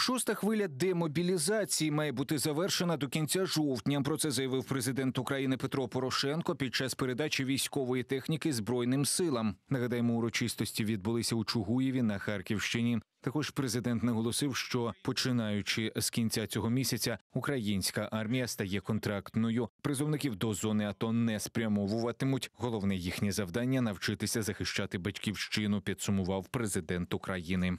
Шоста хвиля демобілізації має бути завершена до кінця жовтня. Про це заявив президент України Петро Порошенко під час передачі військової техніки збройним силам. Нагадаємо, урочистості відбулися у Чугуєві на Харківщині. Також президент наголосив, що починаючи з кінця цього місяця українська армія стає контрактною. Призовників до зони АТО не спрямовуватимуть. Головне їхнє завдання навчитися захищати батьківщину. Підсумував президент України.